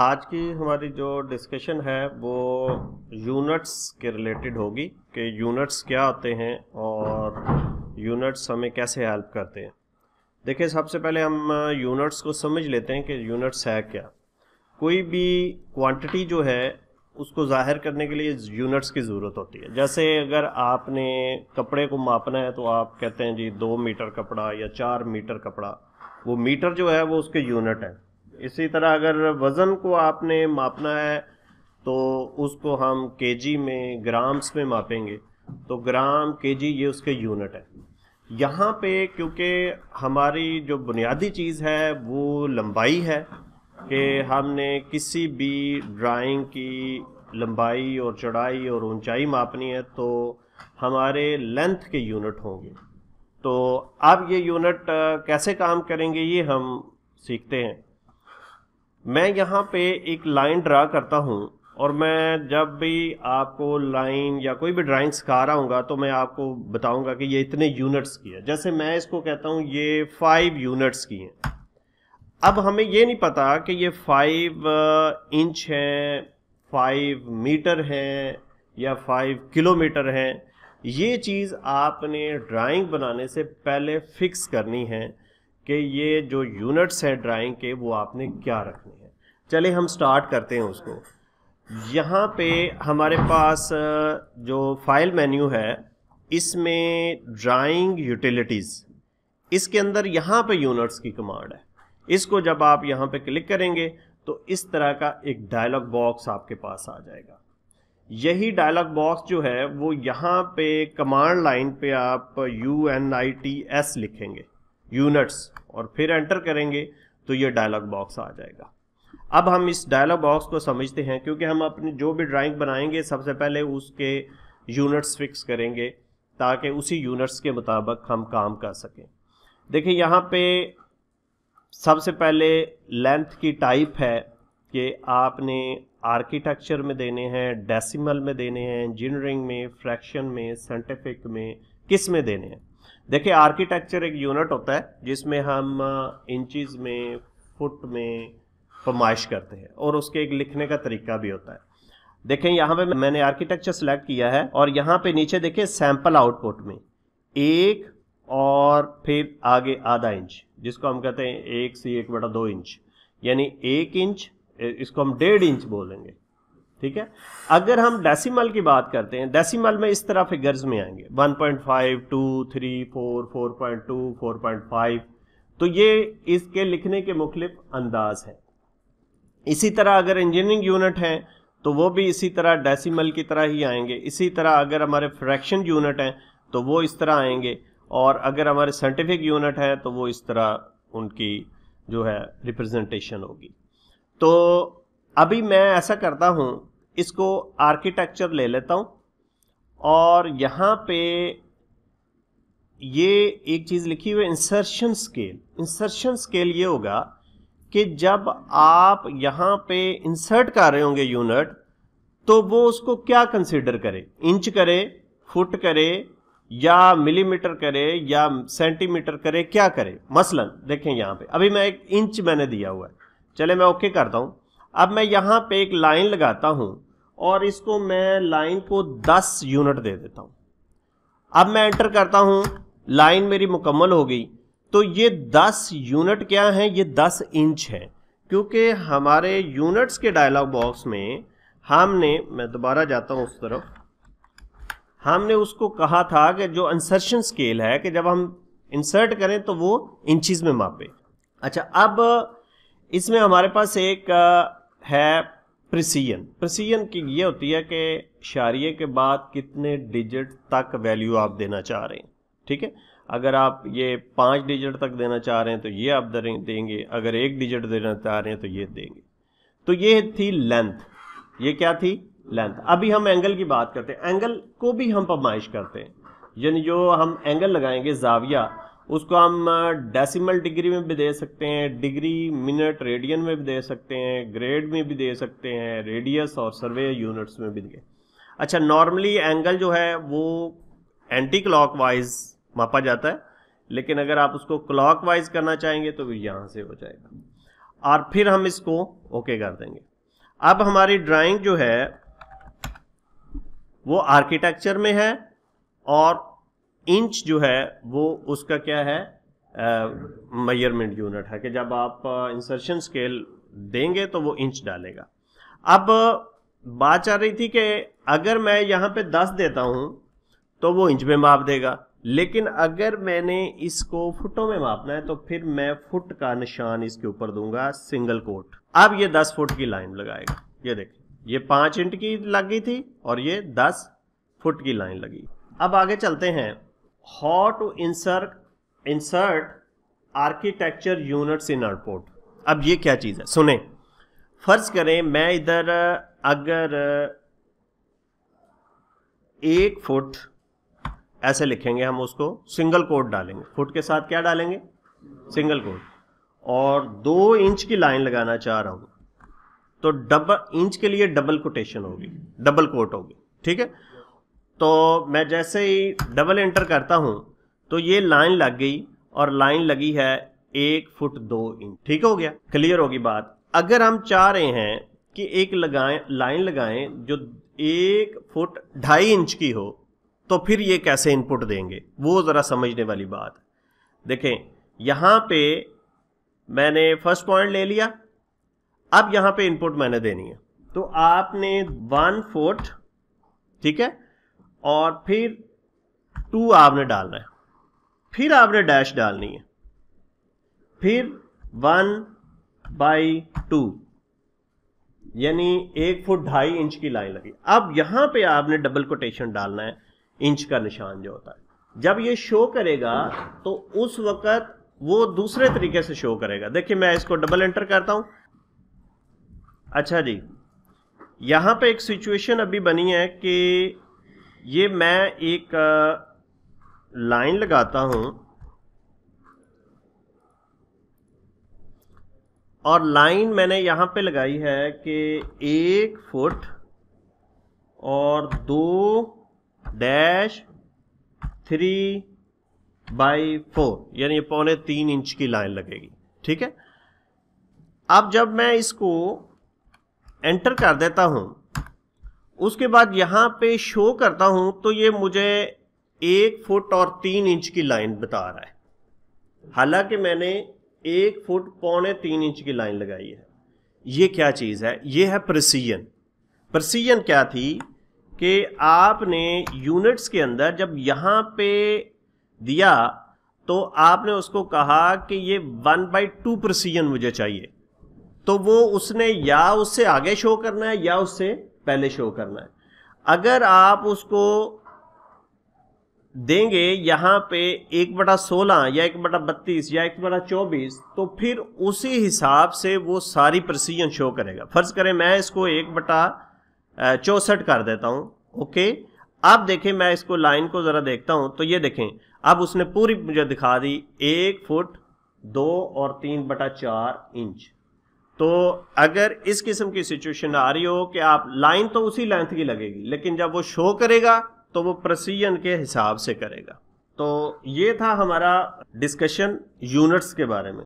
आज की हमारी जो डिस्कशन है वो यूनिट्स के रिलेटेड होगी कि यूनिट्स क्या होते हैं और यूनिट्स हमें कैसे हेल्प करते हैं देखिए सबसे पहले हम यूनिट्स uh, को समझ लेते हैं कि यूनिट्स है क्या कोई भी क्वांटिटी जो है उसको जाहिर करने के लिए यूनिट्स की ज़रूरत होती है जैसे अगर आपने कपड़े को मापना है तो आप कहते हैं जी दो मीटर कपड़ा या चार मीटर कपड़ा वो मीटर जो है वो उसके यूनिट है इसी तरह अगर वज़न को आपने मापना है तो उसको हम केजी में ग्राम्स में मापेंगे तो ग्राम केजी ये उसके यूनिट है यहाँ पे क्योंकि हमारी जो बुनियादी चीज़ है वो लंबाई है कि हमने किसी भी ड्राइंग की लंबाई और चौड़ाई और ऊंचाई मापनी है तो हमारे लेंथ के यूनिट होंगे तो अब ये यूनिट कैसे काम करेंगे ये हम सीखते हैं मैं यहाँ पे एक लाइन ड्रा करता हूँ और मैं जब भी आपको लाइन या कोई भी ड्राइंग सिखा रहा हूँ तो मैं आपको बताऊँगा कि ये इतने यूनिट्स की है जैसे मैं इसको कहता हूँ ये फाइव यूनिट्स की हैं अब हमें ये नहीं पता कि ये फाइव इंच uh, हैं फाइव मीटर हैं या फाइव किलोमीटर हैं ये चीज़ आपने ड्राइंग बनाने से पहले फिक्स करनी है कि ये जो यूनिट्स हैं ड्राइंग के वो आपने क्या रखने हैं चले हम स्टार्ट करते हैं उसको यहाँ पे हमारे पास जो फाइल मेन्यू है इसमें ड्राइंग यूटिलिटीज़ इसके अंदर यहाँ पे यूनिट्स की कमांड है इसको जब आप यहाँ पे क्लिक करेंगे तो इस तरह का एक डायलॉग बॉक्स आपके पास आ जाएगा यही डायलॉग बॉक्स जो है वो यहाँ पे कमांड लाइन पे आप U N I T S लिखेंगे यूनिट्स और फिर एंटर करेंगे तो ये डायलॉग बॉक्स आ जाएगा अब हम इस डायलॉग बॉक्स को समझते हैं क्योंकि हम अपनी जो भी ड्राइंग बनाएंगे सबसे पहले उसके यूनिट्स फिक्स करेंगे ताकि उसी यूनिट्स के मुताबिक हम काम कर सकें देखिए यहाँ पे सबसे पहले लेंथ की टाइप है कि आपने आर्किटेक्चर में देने हैं डेसिमल में देने हैं इंजीनियरिंग में फ्रैक्शन में साइंटिफिक में किस में देने हैं देखिए आर्किटेक्चर एक यूनिट होता है जिसमें हम इंचज में फुट में फरमाइश करते हैं और उसके एक लिखने का तरीका भी होता है देखें यहाँ पे मैंने आर्किटेक्चर सेलेक्ट किया है और यहाँ पे नीचे देखें सैंपल आउटपुट में एक और फिर आगे आधा इंच जिसको हम कहते हैं एक से एक बटा दो इंच यानी एक इंच इसको हम डेढ़ इंच बोलेंगे ठीक है अगर हम डेसिमल की बात करते हैं डेसिमल में इस तरह फिगर्स में आएंगे 1.5, 2, 3, 4, 4.2, 4.5 तो ये इसके लिखने के मुखलिफ अंदाज है इसी तरह अगर इंजीनियरिंग यूनिट हैं तो वो भी इसी तरह डेसिमल की तरह ही आएंगे इसी तरह अगर हमारे फ्रैक्शन यूनिट हैं तो वो इस तरह आएंगे और अगर हमारे साइंटिफिक यूनिट हैं तो वो इस तरह उनकी जो है रिप्रेजेंटेशन होगी तो अभी मैं ऐसा करता हूं इसको आर्किटेक्चर ले लेता हूं और यहां पे ये एक चीज़ लिखी हुई इंसर्शन स्केल इंसर्शन स्केल ये होगा कि जब आप यहां पे इंसर्ट कर रहे होंगे यूनिट तो वो उसको क्या कंसिडर करे इंच करे फुट करे या मिलीमीटर करे या सेंटीमीटर करे क्या करे मसलन देखें यहां पे अभी मैं एक इंच मैंने दिया हुआ है चले मैं ओके करता हूँ अब मैं यहाँ पे एक लाइन लगाता हूँ और इसको मैं लाइन को 10 यूनिट दे देता हूँ अब मैं एंटर करता हूँ लाइन मेरी मुकम्मल हो गई तो ये 10 यूनिट क्या है ये 10 इंच है क्योंकि हमारे यूनिट्स के डायलॉग बॉक्स में हमने मैं दोबारा जाता हूँ उस तरफ हमने उसको कहा था कि जो इंसर्शन स्केल है कि जब हम इंसर्ट करें तो वो इंचज में मापे अच्छा अब इसमें हमारे पास एक है प्रिसीजन प्रिसीजन की ये होती है कि शारिये के बाद कितने डिजिट तक वैल्यू आप देना चाह रहे हैं ठीक है अगर आप ये पाँच डिजिट तक देना चाह रहे हैं तो ये आप देंगे अगर एक डिजिट देना चाह रहे हैं तो ये देंगे तो ये थी लेंथ ये क्या थी लेंथ अभी हम एंगल की बात करते हैं एंगल को भी हम पमाइश करते हैं यानी जो हम एंगल लगाएंगे जाविया उसको हम डेसिमल डिग्री में भी दे सकते हैं डिग्री मिनट रेडियन में भी दे सकते हैं ग्रेड में भी दे सकते हैं रेडियस और सर्वे यूनिट्स में भी दे अच्छा नॉर्मली एंगल जो है वो एंटी क्लॉक वाइज मापा जाता है लेकिन अगर आप उसको क्लॉक वाइज करना चाहेंगे तो भी यहाँ से हो जाएगा और फिर हम इसको ओके कर देंगे अब हमारी ड्राइंग जो है वो आर्किटेक्चर में है और इंच जो है वो उसका क्या है मेजरमेंट यूनिट है कि जब आप इंसर्शन स्केल देंगे तो वो इंच डालेगा अब बात चल रही थी कि अगर मैं यहाँ पे 10 देता हूँ तो वो इंच में माप देगा लेकिन अगर मैंने इसको फुटों में मापना है तो फिर मैं फुट का निशान इसके ऊपर दूंगा सिंगल कोट अब ये 10 फुट की लाइन लगाएगा ये देखिए ये पांच इंच की लग गई थी और ये 10 फुट की लाइन लगी अब आगे चलते हैं how to insert insert architecture units in airport अब ये क्या चीज़ है सुने फर्ज करें मैं इधर अगर एक फुट ऐसे लिखेंगे हम उसको सिंगल कोड डालेंगे फुट के साथ क्या डालेंगे सिंगल कोड और दो इंच की लाइन लगाना चाह रहा हूं तो डबल इंच के लिए डबल कोटेशन होगी डबल कोट होगी ठीक है तो मैं जैसे ही डबल एंटर करता हूँ तो ये लाइन लग गई और लाइन लगी है एक फुट दो इंच ठीक हो गया क्लियर होगी बात अगर हम चाह रहे हैं कि एक लगाएं लाइन लगाएं जो एक फुट ढाई इंच की हो तो फिर ये कैसे इनपुट देंगे वो ज़रा समझने वाली बात देखें यहाँ पे मैंने फर्स्ट पॉइंट ले लिया अब यहाँ पे इनपुट मैंने देनी है तो आपने वन फुट ठीक है और फिर टू आपने डालना है फिर आपने डैश डालनी है फिर वन बाई टू यानी एक फुट ढाई इंच की लाइन लगी अब यहां पे आपने डबल कोटेशन डालना है इंच का निशान जो होता है जब ये शो करेगा तो उस वक्त वो दूसरे तरीके से शो करेगा देखिए मैं इसको डबल एंटर करता हूं अच्छा जी यहां पे एक सिचुएशन अभी बनी है कि ये मैं एक लाइन लगाता हूं और लाइन मैंने यहां पे लगाई है कि एक फुट और दो डैश थ्री बाई फोर यानी पौने तीन इंच की लाइन लगेगी ठीक है अब जब मैं इसको एंटर कर देता हूं उसके बाद यहाँ पे शो करता हूँ तो ये मुझे एक फुट और तीन इंच की लाइन बता रहा है हालांकि मैंने एक फुट पौने तीन इंच की लाइन लगाई है ये क्या चीज़ है ये है प्रसीजन प्रसीजन क्या थी कि आपने यूनिट्स के अंदर जब यहाँ पे दिया तो आपने उसको कहा कि ये वन बाई टू प्रसीजन मुझे चाहिए तो वो उसने या उससे आगे शो करना है या उससे पहले शो करना है अगर आप उसको देंगे यहाँ पे एक बटा सोलह या एक बटा बत्तीस या एक बटा चौबीस तो फिर उसी हिसाब से वो सारी प्रसीजन शो करेगा फर्ज करें मैं इसको एक बटा चौसठ कर देता हूँ ओके अब देखें मैं इसको लाइन को ज़रा देखता हूँ तो ये देखें अब उसने पूरी मुझे दिखा दी एक फुट दो और तीन बटा चार इंच तो अगर इस किस्म की सिचुएशन आ रही हो कि आप लाइन तो उसी लेंथ की लगेगी लेकिन जब वो शो करेगा तो वो प्रसीजन के हिसाब से करेगा तो ये था हमारा डिस्कशन यूनिट्स के बारे में